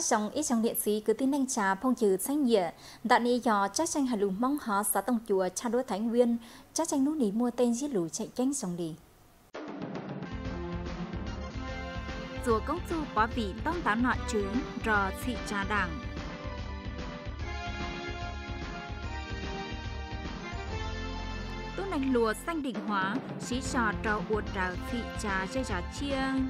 dòng ít trong điện sĩ cứ tin anh trà phong trừ xanh nhẹ đã đi dò chắc tranh hà lùng mong họ xã tông chùa cha đối thánh nguyên chắc tranh núi nỉ mua tên giết lũ chạy canh sông đi rùa công du quá vị tông tá nọ trướng rò thị trà đảng tốt nành lùa xanh định hóa xí trò trò uột rào thị trà dây trà chiêng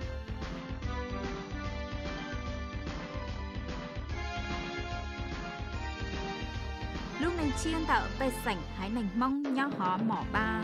chiên tạo bê sảnh hái nành mong nhau hó mỏ ba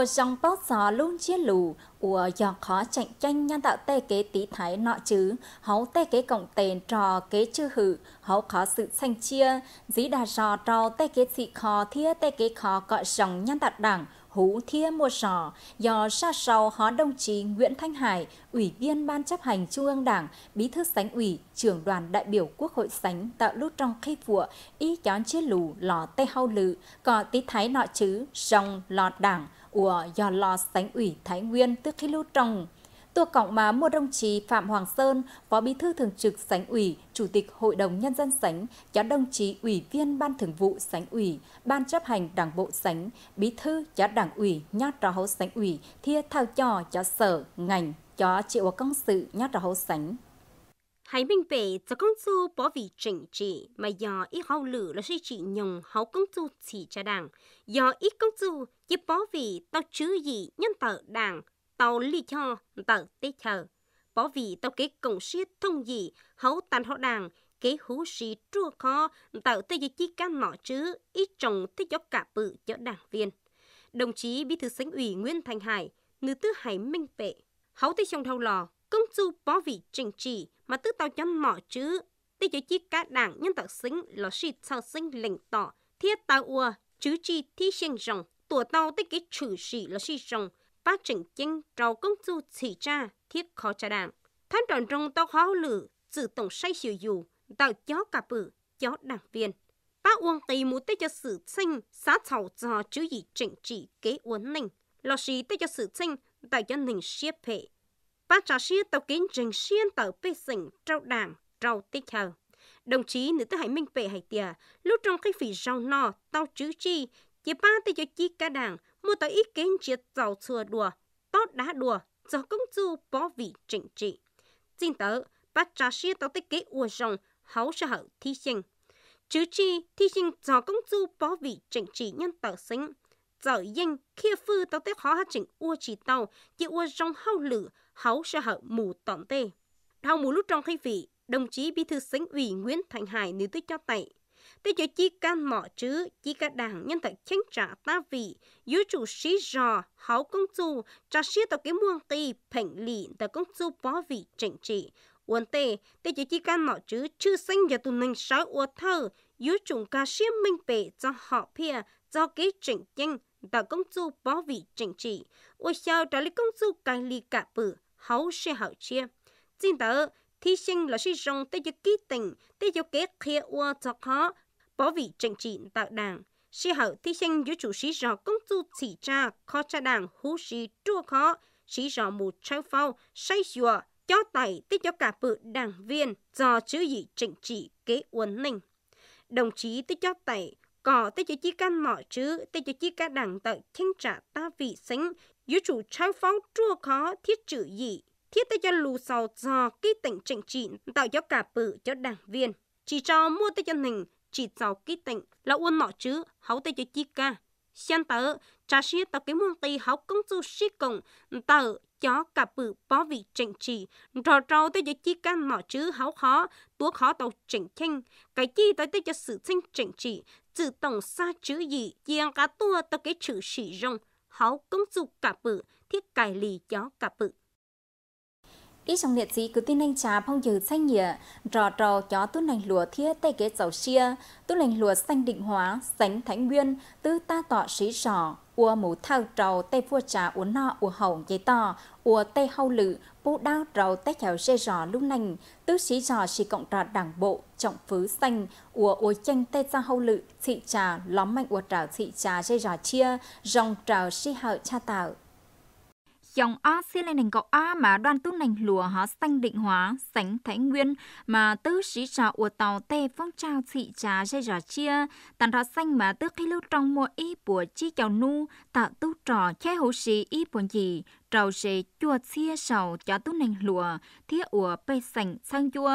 của dòng bao gió luôn chia lù của do khó chạy tranh nhân tạo tê kế tí thái nọ chứ hấu tê kế cộng tên trò kế chư hự hấu khó sự xanh chia dĩ đà trò trò tê kế sĩ khó thia tê kế khó cọ dòng nhân tạo đảng hú thia mua sò do xa sau hó đồng chí Nguyễn Thanh Hải, Ủy viên Ban chấp hành Trung ương Đảng, Bí thư Sánh ủy, trưởng đoàn đại biểu Quốc hội Sánh tạo lúc trong khi phụa ý chón chia lù lò tê hau lự, cò tí thái nọ chứ, rồng lọt đảng, của Giò Lò Sánh ủy Thái Nguyên tức khi lưu trồng. Tua cộng má mua đồng chí Phạm Hoàng Sơn, Phó Bí thư Thường trực Sánh ủy, Chủ tịch Hội đồng Nhân dân Sánh, chó đồng chí Ủy viên Ban Thường vụ Sánh ủy, Ban chấp hành Đảng bộ Sánh, Bí thư chó Đảng ủy, nhát trò hấu Sánh ủy, thia thao trò chó sở, ngành, chó chịu công sự nhát trò hấu Sánh. Minh đạo 党，到 lý cho công công công bảo bảo vệ vệ chính trị, mà do do hậu hậu là chỉ cho cho đảng, đảng, tao tao nhân đạo tế chờ, bảo tao vệ 到 cái công sĩ thông gì hậu tàn họ đảng cái hữu sĩ chua khó tạo tới chỉ cá nọ chứ ít trồng tới cho cả bự cho đảng viên đồng chí bí thư sánh ủy nguyễn thành hải nữ tứ hải minh vệ hậu tới trong thâu lò dù bỏ vị chính trị mà tự tao cho mỏ chứ. Tí cho chi cá đảng nhân tạo sinh là sĩ thao sinh lệnh tỏ, thiết tao ua, chứ chi thi xuyên rồng, tùa tao tích cái chủ sĩ là sĩ rồng, ba trình chính trâu công du chỉ cha thiết khó cha đảng. Thanh đoàn trong tao khó lử, dự tổng say sử dù, tạo chó cả bự, chó đảng viên. bác uôn tì mù tới cho sự sinh, xá thảo cho chứ gì trình trị kế uốn ninh. Lò sĩ tới cho sự sinh, tạo cho nình xếp hệ. Bác trò xia tàu kính trình xuyên tàu bê sỉnh trâu đảng, trâu tích hờ. Đồng chí nữ tư hải minh bệ hải tìa, lúc trong khi phỉ rau nò, tàu chữ chi, chỉ ba tới cho chi cả đảng, mua tàu ý kiến chia tàu thừa đùa, tốt đá đùa, do công du bó vị trịnh trị. Xin tớ, bác trò xia tàu tích kế ua rồng, hấu sở hậu thi sinh. Chữ chi thi sinh do công du bó vị trịnh trị nhân tàu sinh. Giờ yên, khi phư tàu tích khó hạ trình ua chỉ tàu, chỉ ua rồng hâu lửa hấu sẽ hở mù tổng tê. Thao mù lúc trong khi vị, đồng chí bí thư sánh ủy Nguyễn Thành Hải nữ tư cho tẩy Tế cho chi can mỏ chứ, chi cả đảng nhân thật chánh trả ta vị, dưới chủ sĩ rò, hấu công chu, cho sĩ tàu cái muông tì, phảnh lị tờ công chu bó vị chỉnh trị. Uốn tê, tế cho chi can mỏ chứ, chư sinh và tù nành sáu ua thơ, dưới chủng ca sĩ minh bệ cho họ pia, do cái chỉnh chanh, tờ công chu bó vị chỉnh trị. Ua sao trả lý công chu cài lì cả bử, hậu sẽ hậu chia chính tớ thí sinh là sử dụng tới cho ký tình tới cho kế khía qua cho khó bảo vệ chính trị tạo đảng sĩ hậu thí sinh giữa chủ sĩ rõ công tu chỉ tra khó tra đảng hú sĩ chua khó sĩ rõ một trao phao say sùa cho tài tới cho cả bự đảng viên do chữ dị chính trị kế uốn ninh đồng chí tới cho tài có tới cho chi cá mỏ chứ tới cho chi ca đẳng tận chinh trả ta vị sinh yếu chủ trang phóng chua khó thiết chữ gì thiết tới cho lù sầu giò cái tỉnh trịnh trị tạo cho cả bự cho đảng viên chỉ cho mua tới cho nình chỉ giàu cái tỉnh là uôn mỏ chứ hấu tới cho chi ca xem tớ trả xí tạo cái môn tì hấu công du xí cổng tớ cho cả bự bó vị trình trị, rõ rõ tới giờ chi can mỏ chứ háo khó túa khó tàu trình chinh cái chi tới tới cho sự sinh trình trị, tự tổng xa chữ gì giang cả tua tới cái chữ chỉ rong háo công dụng cả bự thiết cải lì cho cả bự ít trong liệt sĩ cứ tin anh trà phong dừ xanh nhịa rò rò chó tu lành lúa thia tay kế dầu xia tu lành lúa xanh định hóa sánh thánh nguyên tư ta tọ sĩ sò ua mũ thao trầu tay vua trà uốn no ua hồng dây to ua tay hâu lự bố đao trầu tay chào dây rò lúc nành tứ sĩ rò sĩ cộng trò đảng bộ trọng phứ xanh ua ua chanh tay ra hâu lự thị trà lóm mạnh ua trào thị trà dây rò chia rong trào sĩ hợi cha tạo dòng A xin lên hình cầu A mà đoàn tu nành lùa hó xanh định hóa, sánh thái nguyên mà tứ sĩ trà ua tàu tê phong trao thị trà dây rò chia, tàn rõ xanh mà tứ khi lưu trong mùa y bùa chi chào nu, tạo tu trò che hữu sĩ y buồn gì, trầu sĩ chua chia sầu cho tu nành lùa, thiết ua bê sảnh sang chua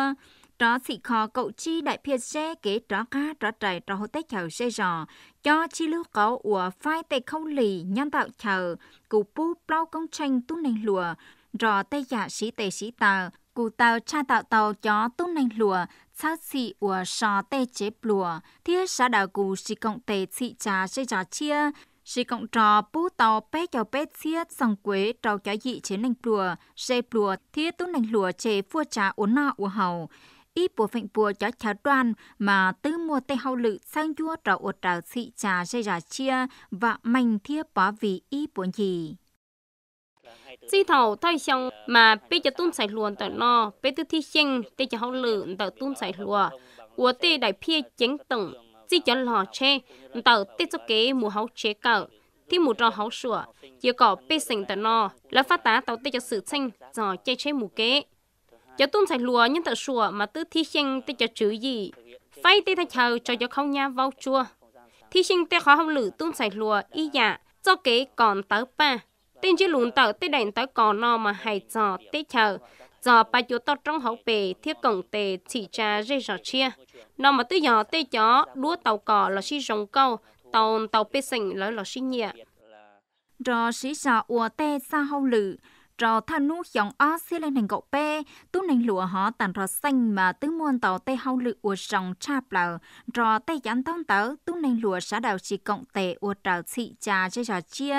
trò xị kho cậu chi đại phiên xe kế trò cá trò trời trò hồ tết chào xe giò cho chi lưu có ủa phai tây khâu lì nhân tạo chờ cụ pu bao công tranh tu nành lùa trò tây giả sĩ tê sĩ tàu cụ tàu cha tạo tàu cho tu nành lùa sao xị ủa sò tê chế lùa thiết xã đạo cụ xị cộng tê xị trà xe giò chia sĩ cộng trò bú tàu bé cho bé xiết sòng quế trò cho dị chế nành lùa dây lùa thiết tu nành lùa chế phua trà uốn nọ uốn hầu ít bùa phệnh bùa cho cháu đoàn mà tư mua tê hậu lự sang chua trò ột trào xị trà dây rà chia và mạnh thia bỏ vì ít bùa gì. Di thảo thay xong mà bây giờ tôm sải luồn tại nó, bây tư thi sinh tê cho hậu lự tại tôm sải lùa, của tê đại pia chánh tổng, di cho lò chê, tại tê cho kế mùa hậu chế cỡ thì mù trò hậu sủa, chỉ có bê sinh tại nó là phát tá tàu tê cho sự xanh, dò chê chế mù kế cho tung xài lúa nhưng tự sủa mà tư thi sinh tê cho chữ gì phải tê thay chờ cho cho không nha vào chua thi sinh tê khó học lử tung xài lúa y dạ cho kế còn tớ ba tên chỉ lùn tớ tê đành tớ còn no mà hay dò tê chờ dò ba chỗ tao trong hậu bề thiết cổng tề chỉ cha dây giò chia nó mà tư dò tê chó đua tàu cỏ là si rồng câu tàu tàu bê sình là là si nhẹ rồi sĩ sọ ua tê sa hậu lử trò tha nu dòng ó xe lên hành cậu pe tú nành lụa họ tàn rò xanh mà tứ muôn tàu tây hau lự ua sòng cha plờ rò tây dán tông tớ tú nành lụa xã đào chỉ cộng tệ ua trào thị trà chơi trò chia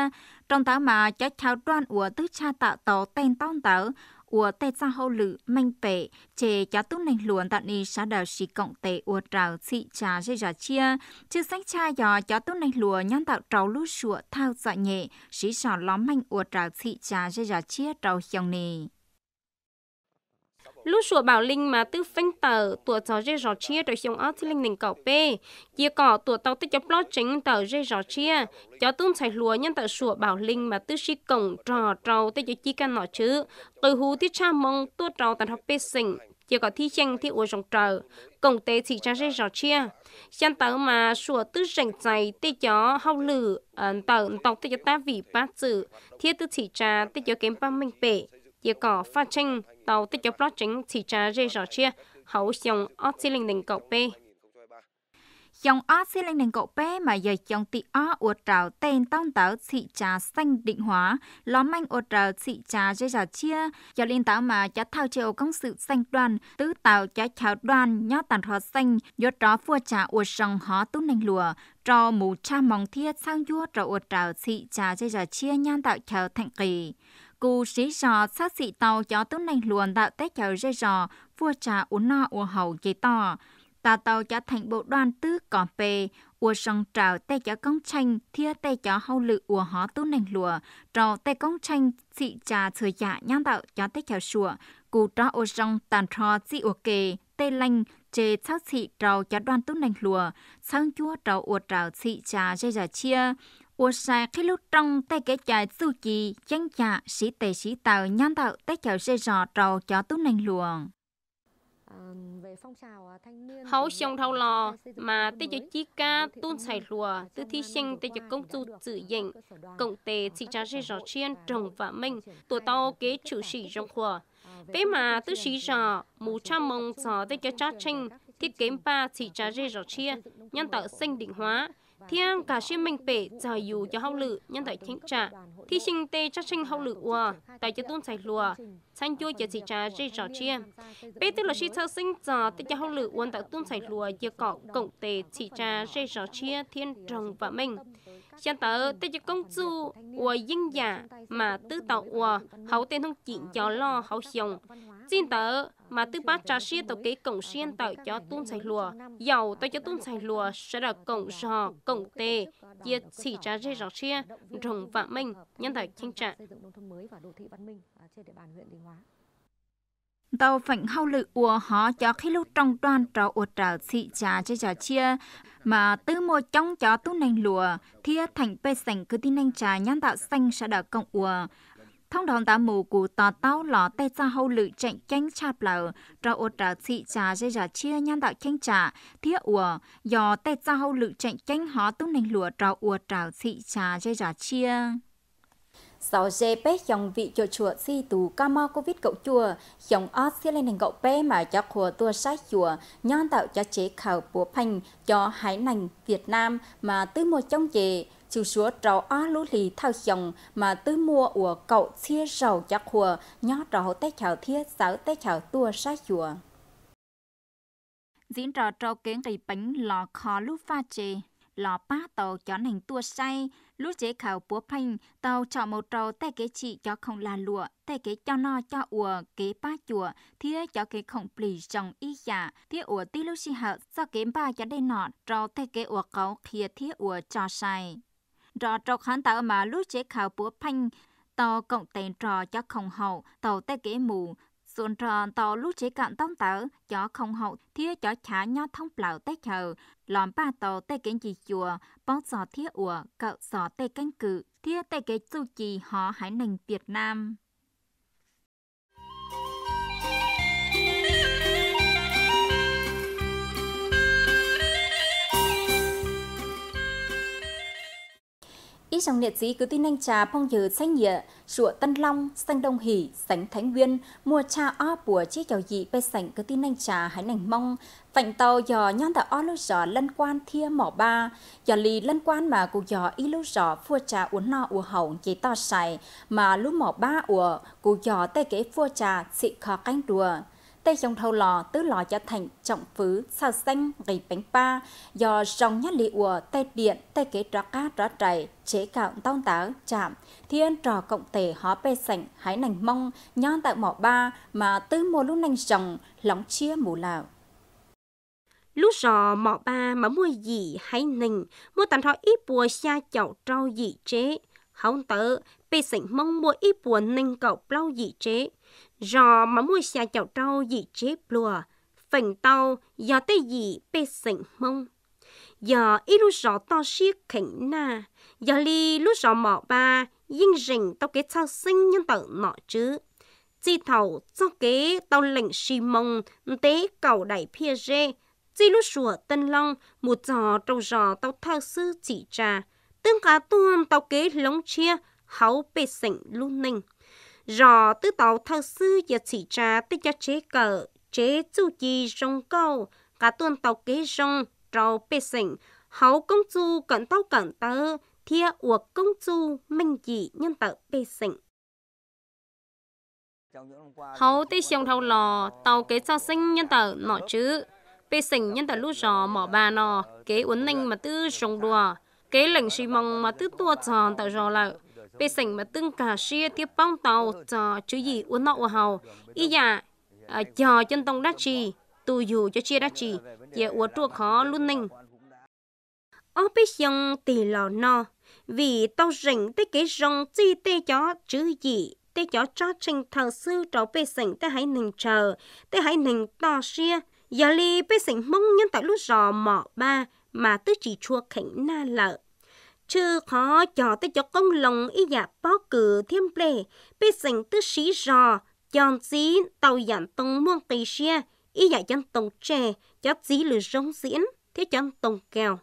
trong tớ mà cho chào đoan ua tứ cha tạo tàu tên tông tớ của tê cha hậu lử manh bể chế chá tú nành luồn tạm đi xã đào sĩ cộng tệ ua trào thị trà dây giả chia chứ sách cha dò chá tú nành lùa nhăn tạo trào lúa sụa thao dạ nhẹ sĩ sò ló manh ua trào thị trà dây giả chia trào hiong nì lúc sủa bảo linh mà tư phanh tờ tụa gió dây gió chia rồi xong ớt thì linh nền cầu p chia cỏ tụa tàu tới cho plot chính tờ dây gió chia cho tương xài lúa nhân tờ sủa bảo linh mà tư si cổng trò trâu tới cho chi can nọ chứ từ hú thì cha mong tua trâu tàn học p sinh chia cỏ thi chanh thì uống rộng trờ cổng tế chỉ cha dây gió chia chăn tớ mà sủa tư rảnh dày tê chó hau lử ờ, tờ tộc tê cho ta vị bát chữ thiết tư chỉ cha tê cho kém ba minh bể chia cỏ pha chanh tàu tích cho lót chính chỉ trả rê rõ chia hậu dòng ớt xí linh đình cậu bê. Dòng ớt xí linh đình cậu bê mà giờ dòng tị ớt ổ trào tên tông tàu chỉ trả xanh định hóa, ló manh ổ trào chỉ trả rê rõ chia, cho linh tàu mà cho thao chế công sự xanh đoàn, tứ tàu cho chào đoàn, nhó tàn rõ xanh, do rõ phua trả ổ sông hóa tú nành lùa, trò mù cha mong thiết sang vua trò ổ trào chỉ trả rê rõ chia nhan tạo chào thành kỳ. Cú sĩ rò sát sĩ tàu cho tốt nành luồn tạo tết chờ rơi rò, vua trà uống no uống hầu chế to. Tà tàu cho thành bộ đoàn tư cỏ bề, uống sông trào tê cho công tranh, thia tê cho hậu lự uống hó tốt nành lùa, trò tê công tranh sĩ trà thừa dạ nhang tạo cho tết chờ sủa, cú trò uống sông tàn trò sĩ uống kề, tê lanh, chế sát sĩ trào cho đoàn tốt nành lùa, sang chúa trào uống trào sĩ trà rơi rò chia, 我晒 khi lúc trong tay kẻ chạy su chi chăn chạ sĩ tề sĩ tàu nhăn tạo tay chào xe rò trầu cho tú nành luồng à, hậu xong thâu lò mà tê à, cho chi ca tôn xài lùa tư thi sinh tê cho công tu tự dịnh cộng tề chỉ trả rê rõ chiên trồng à, và minh tổ tao kế chủ sĩ rong khùa tế mà tư sĩ rõ mù cha mông rõ tê cho cha trinh thiết kế ba chỉ trả rê rõ chia nhân tạo sinh định hóa Thiang cả sinh mình bể giờ dù cho hậu lự nhân tại chính trả. Thi sinh tê chắc sinh hậu lự ua, tại cho tôn sài lùa, sang chua cho chị trả dây rõ chia. Bế tức là sĩ thơ sinh giờ tê cho hậu lự ua tại tôn sài lùa giờ cọ cộng tê chị trả dây rõ chia thiên rồng và mình. Chẳng tớ tê cho công chu ua dân giả mà tư tạo ua hậu tên thông chỉ cho lo hậu xiong. Xin tớ mà tư bát trà xia tàu kế cổng xiên tạo cho tuôn sài lùa dầu tạo cho tuôn sài lùa sẽ là cổng giò cổng tê chia xỉ trà dây rào xia rồng vạn minh nhân tạo chính trạng tàu phảnh hao lự ùa họ cho khi lúc trong đoàn trò ùa trà xị trà chơi trò chia mà tư mua trong cho tu nành lùa thia thành bê sành cứ tin nành trà nhân tạo xanh sẽ đỡ cộng ùa thông đoàn ta mù của tò tao lò tay ra hậu lự chạy chanh cha lờ ra ô trà thị trà dây giả chia nhan đạo chanh trà thiết ủa do tay ra hậu lự chạy chanh họ tu nành lụa trò ủa trà thị trà dây giả chia sau dây bé dòng vị cho chùa si tù ca ma covid cậu chùa dòng ớt sẽ lên hành cậu bé mà cho khùa tua sát chùa nhon tạo cho chế khảo búa phanh cho hải nành Việt Nam mà tư một trong chế chú số trâu á lú lì thao chồng mà tứ mua của cậu chia rầu chắc hùa nhó trâu té chào thiết sáu té chào tua sát chùa diễn trò trâu kiến kỳ bánh lò khó lú pha chê lò ba tàu cho nành tua say lú chế khảo búa phanh tàu chọn một trâu tay kế chị cho không là lụa tay kế cho no cho ùa kế ba chùa thía cho kế không plì chồng y giả dạ, thía ùa tí lú xì hậu do kế ba cho đây nọ trâu tay kế ùa cấu khía thía ùa cho say rõ trọc hắn tạo mà lúc chế khảo búa phanh tàu cộng tên trò cho không hậu tàu tê kế mù xuân trò tàu lúc chế cạn tông tàu cho không hậu thia cho chả nho thông plau tê chờ lòm ba tàu tê kế chỉ chùa bóng sò thia ủa cậu sò tê canh cự thia tê kế chu trì họ hải nành việt nam Khi dòng liệt sĩ cứ tin anh trà phong dừ xanh nhựa rụa tân long, xanh đông hỉ, sánh thánh nguyên mua cha o bùa chiếc chầu dị bê sảnh cứ tin anh trà hãy nành mong. phạnh tàu dò nhon tà o lưu giò lân quan thia mỏ ba, dò lì lân quan mà cụ dò y lưu giò phua trà uốn no ua hỏng chỉ to sài, mà lưu mỏ ba ủa cụ dò tay kế phua trà xị khó canh đùa tay dòng thâu lò tứ lò cho thành trọng phứ sao xanh gầy bánh pa do dòng nhát lì ùa tay điện tay kế trọ cá trọ trầy chế cạo tông táo chạm thiên trò cộng tề hó bê sảnh hái nành mong nhon tại mỏ ba mà tứ mua lúc nành dòng lóng chia mù lào lúc rò mỏ ba mà mua gì hãy nình mua tàn thọ ít bùa xa chậu trâu dị chế không tớ bê sảnh mong mua ít bùa nình cậu bao dị chế rò mà mua xà chảo trâu dị chế plua, phần tàu giờ tê dị bê sỉnh mông. Giờ ít lúc rõ to xiết khỉnh na, giờ li lúc rõ mỏ ba, yên rình tàu cái thao sinh nhân tự nọ chứ. Chi thầu cho kế tàu lệnh xì mông, tế cầu đại phía rê, chi lúc sủa tân long, một giò trâu giò tàu thao sư chỉ trà, tương cả tuôn tàu kế lống chia, háu bê sỉnh lưu ninh rõ tứ tàu thao sư và chỉ trà tới cho chế cờ chế chu chi rong câu cả tuần tàu kế rong trâu bê sỉnh hậu công chu cận tàu cận tơ thia uộc công chu minh chỉ nhân tàu bê sỉnh hậu tây sông thâu lò tàu kế cho sinh nhân tàu nọ chứ bê sỉnh nhân tàu lũ rò mỏ bà nọ kế uốn ninh mà tư rong đùa kế lệnh xì mong mà tư tua tròn tàu rò lợ bê sảnh mà tương cả xia tiếp bóng tàu cho chữ gì uống nọ của hầu y dạ à, chờ chân tông đá trì tù dù cho chia đá trì dạ uống chua khó luôn ninh ở bê sông tỷ lò no vì tao rảnh tới cái rong chi tê chó chữ gì tê chó cho trình thờ sư trò bê sảnh tê hãy nình chờ tê hãy nình to xia giờ li bê sảnh mong nhân tại lúc rò mỏ ba mà tứ chỉ chua khảnh na lợi chứ khó cho tới cho công lòng ý giả bó cử thêm lệ, bê dành tư sĩ rò, chọn dí tàu giản tông muông tây xe, ý giả chân tông trẻ, cho dí lửa rong diễn, thế chân tông kèo.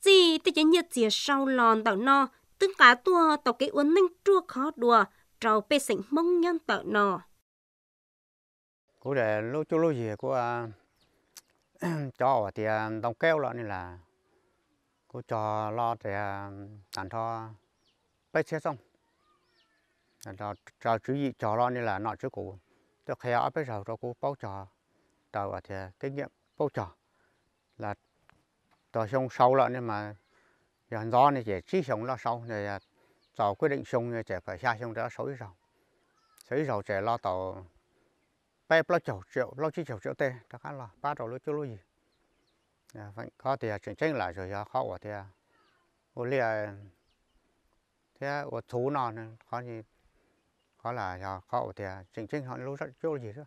Dì tư chân nhiệt dìa sau lòn tàu no, tương cả tua tàu cái uốn nâng chua khó đùa, trào bê dành mông nhân à, à, tàu no. Cô đề lô chú lô gì của cho thì tông kêu lọ này là cô trò lo thì tàn thọ bách xe xong rồi cho chú gì trò lo như là nọ chú cũ, tôi khéo ở bây giờ cho cô bao trò tàu ở thì kinh nghiệm bao trò là tàu sông sâu lợn nhưng mà giờ gió này chỉ chỉ sống lo sâu này tàu quyết định sông này chỉ phải xa sông đó sáu rồi sáu rồi chỉ lo tàu bếp lo chầu triệu lo chỉ chầu triệu tê đó khá là ba đầu lo chưa lo gì À, vẫn có thì chuyện tranh lại rồi khó quá thì à? ô lìa, thế ô thú nó khó gì khó là do khó thì à? chuyện tranh họ lúc rất chỗ gì đó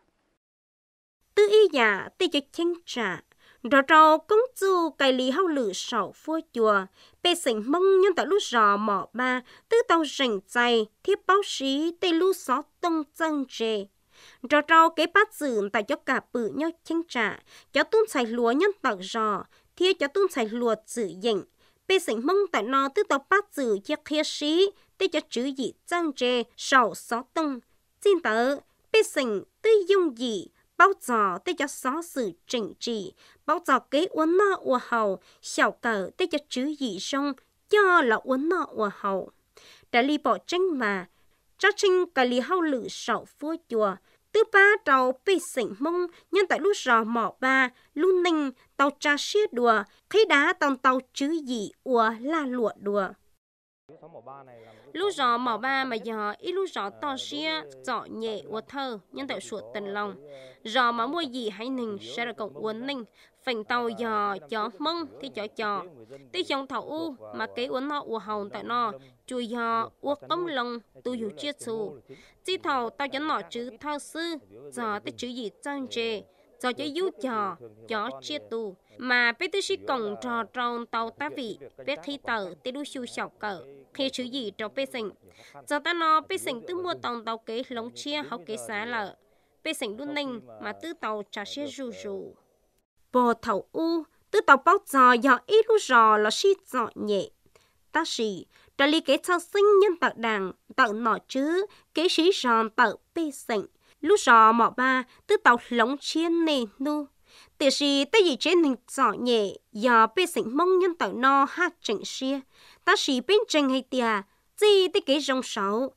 tư y giả tê cho tranh trả đó trò công chú cái lý hậu lử sầu phua chùa bê sinh mông nhân tại lúc rò mỏ ba tư tàu rảnh chay thiết báo sĩ tê lu xó tông chân trề Rò rò cái bát dừng tại cho cả bự nhau chanh trả, cho tún xài lúa nhân tạo rò, thiê cho tún xài lúa dự dịnh. Bê sỉnh mông tại nó tư tàu bát dử cho khía sĩ, tê cho chữ dị trang trề, sầu xó tông. Xin tớ, bê sỉnh tư dung dị, bao giờ tê cho xó sự trình trị, bao giờ kế uốn nọ ua hầu, xảo cờ tê cho chữ dị sông, cho là uốn nọ ua hầu. Đã ly bỏ tranh mà, cho trinh cả lì hao lử sầu phố chùa tứ ba tàu bị sỉnh mông nhân tại lúc rò mỏ ba lu ninh tàu trà xía đùa khi đá tàu tàu chứ gì ùa la lụa đùa Lúc rõ mỏ ba mà giờ ít lúc rõ to xia rõ nhẹ và thơ nhân tại suốt tần lòng. Rõ mà mua gì hãy nình sẽ là cộng uốn ninh. Phành tàu giờ chó mông thì chó chó. tuy chồng thảo u mà cái uốn nọ u hồng tại nọ. Chùi giờ u công lòng tu dù chia sù Chi thảo tao chẳng nọ chữ thao sư giờ tới chữ gì trang chê do chơi dư trò chó chia tu mà bé tư sĩ cổng trò tròn tàu ta vị bé khi tờ tê đu siêu sọc cỡ khi chữ gì trò bé sình do ta nó bé sình tư mua tàu tàu kế lóng chia hậu kế xá lợ bé sình đun ninh mà tư tàu trà xe rù rù bò thầu u tư tàu bóc giò dò ít lu rò là si dọ nhẹ ta sĩ trà ly kế sau sinh nhân tạo đảng tạo nọ chứ kế sĩ giòn tạo bê sình lúc rò mọ ba tư tàu lóng chiên nè nu tỷ sĩ tới gì trên hình rõ nhẹ giờ bê sinh mong nhân tàu no hát chỉnh xia ta sĩ bên trình hay tìa gì tới cái rong sáu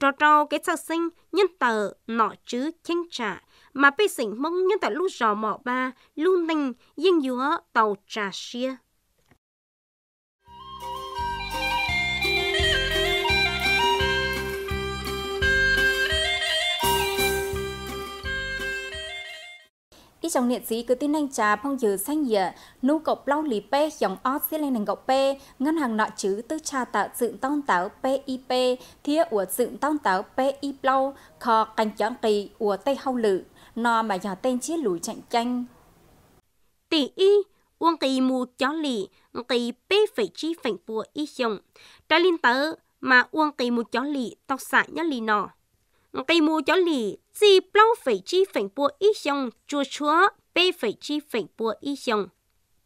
rò rò cái sau sinh nhân tờ nọ chứ chênh trả mà bê sinh mong nhân tàu lúc rò mọ ba lưu ninh yên giữa tàu trà xia trong chồng sĩ cứ tin anh trà phong dừ xanh nhịa nụ cọc lau lì pe dòng ót xí lên nành gọc pe ngân hàng nọ chữ tư cha tạo dựng tông táo pip thía ủa dựng tông táo pip lau kho cành chọn kỳ ủa tây hâu lự nò mà nhỏ tên chia lùi chạy chanh tỷ y uông kỳ mù chó lì kỳ p phải chi phảnh bùa y dòng trái liên tớ mà uông kỳ mù chó lì tọc xạ nhất lì nọ cây mua cho lì chỉ bao phải chi phỉnh bùa ít xong chua chúa bê phải chi phỉnh bùa ít xong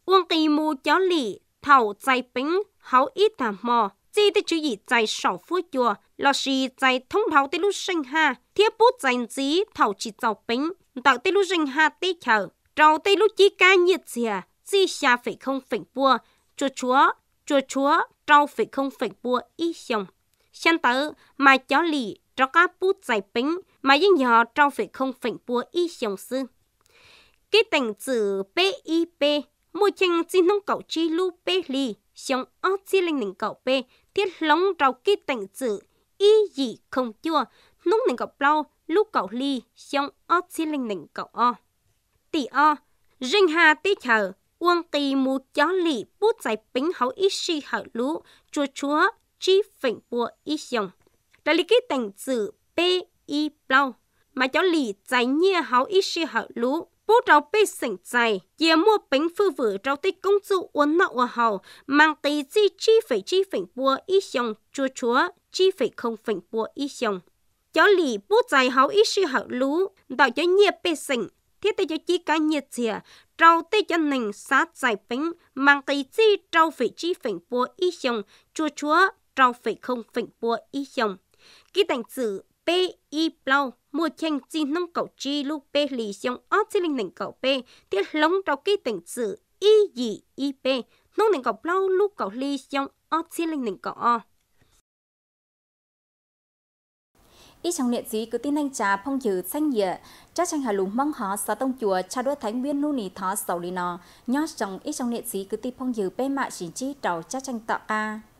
quân cây mua cho lì thầu dài bình hấu ít thà mò chỉ để chú ý dài sổ phú chùa là gì dài thông thấu tới lúc sinh ha thiết bút dài dí thầu chỉ giàu bình tạo tới lúc sinh ha tê chờ trâu tới lúc chỉ ca nhiệt dìa chỉ xa phải không phỉnh bùa chua chúa chua chúa trâu phải không phỉnh bùa ít xong xem tử mà chó lì cho các bút giải bính mà yên nhỏ trong phải không phỉnh bùa y xiong sư. Cái tình chữ PIP, mô chênh chi nông cậu chi lưu bê lì, xiong ơ chi linh nỉnh cậu bê, thiết lóng rau cái tình chữ y dị không chua, nông nỉnh cậu bao, lưu cậu lì, xiong ơ chi linh nỉnh cậu o. Tỷ o, rinh hà tí chờ, uông kỳ mù chó lì bút giải bính hậu ít si hở lũ, chua chúa, chi phỉnh bùa y xiong là lý cái tành chữ p i plau mà cháu lì trái nhia háo ý si hậu lũ bố cháu bê sinh chạy dìa mua bánh phư vử cháu tích công chủ uốn nọ uốn hầu mang tí chi chi phải chi phỉnh bùa ý xong chúa chúa chi phải không phỉnh bùa ý xong cháu lì bố chạy háo ý si hậu lũ đòi cháu nhia bê sinh, thiết tây cho chi cá nhiệt chìa trâu tây cho nành xá giải bánh mang tây chi trâu phải chi phỉnh bùa ý xong chúa chúa trâu phải không phỉnh bùa ý xong cái thành chữ p y plau mua chanh chi nông cầu chi lu p lì xong ở chỉ linh nền cầu p tiết lóng trong cái thành chữ y gì y p nông nền cầu plau lu cầu lì xong ở chỉ linh nền cầu o ít trong liệt dí cứ tin anh trà phong dữ xanh nhựa cha tranh hà lùng mong họ xá tông chùa cha đua thánh viên nu nì thó sầu lì nò nhót trong ít trong liệt dí cứ tin phong dữ bê mạ chỉ chi trầu cha tranh tọa ca